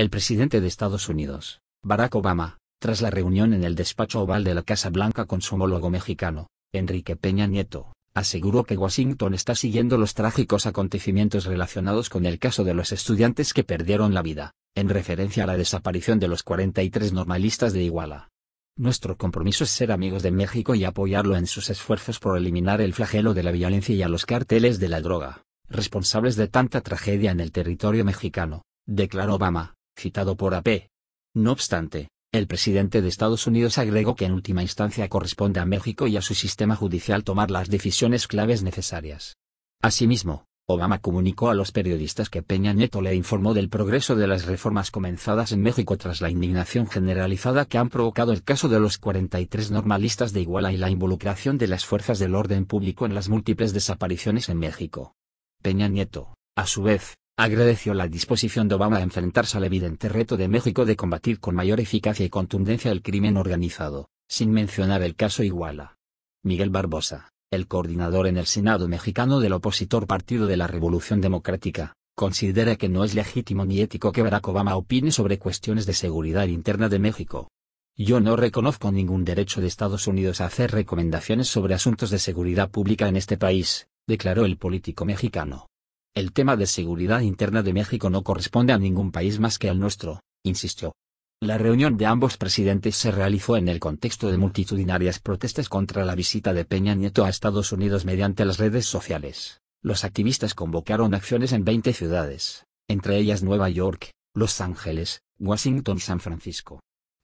El presidente de Estados Unidos, Barack Obama, tras la reunión en el despacho oval de la Casa Blanca con su homólogo mexicano, Enrique Peña Nieto, aseguró que Washington está siguiendo los trágicos acontecimientos relacionados con el caso de los estudiantes que perdieron la vida, en referencia a la desaparición de los 43 normalistas de Iguala. Nuestro compromiso es ser amigos de México y apoyarlo en sus esfuerzos por eliminar el flagelo de la violencia y a los carteles de la droga, responsables de tanta tragedia en el territorio mexicano, declaró Obama, citado por AP. No obstante, el presidente de Estados Unidos agregó que en última instancia corresponde a México y a su sistema judicial tomar las decisiones claves necesarias. Asimismo, Obama comunicó a los periodistas que Peña Nieto le informó del progreso de las reformas comenzadas en México tras la indignación generalizada que han provocado el caso de los 43 normalistas de Iguala y la involucración de las fuerzas del orden público en las múltiples desapariciones en México. Peña Nieto, a su vez, agradeció la disposición de Obama a enfrentarse al evidente reto de México de combatir con mayor eficacia y contundencia el crimen organizado, sin mencionar el caso Iguala. Miguel Barbosa, el coordinador en el Senado mexicano del opositor Partido de la Revolución Democrática, considera que no es legítimo ni ético que Barack Obama opine sobre cuestiones de seguridad interna de México. Yo no reconozco ningún derecho de Estados Unidos a hacer recomendaciones sobre asuntos de seguridad pública en este país, declaró el político mexicano. El tema de seguridad interna de México no corresponde a ningún país más que al nuestro, insistió. La reunión de ambos presidentes se realizó en el contexto de multitudinarias protestas contra la visita de Peña Nieto a Estados Unidos mediante las redes sociales. Los activistas convocaron acciones en 20 ciudades, entre ellas Nueva York, Los Ángeles, Washington y San Francisco.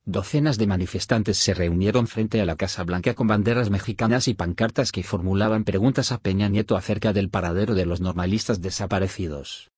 Docenas de manifestantes se reunieron frente a la Casa Blanca con banderas mexicanas y pancartas que formulaban preguntas a Peña Nieto acerca del paradero de los normalistas desaparecidos.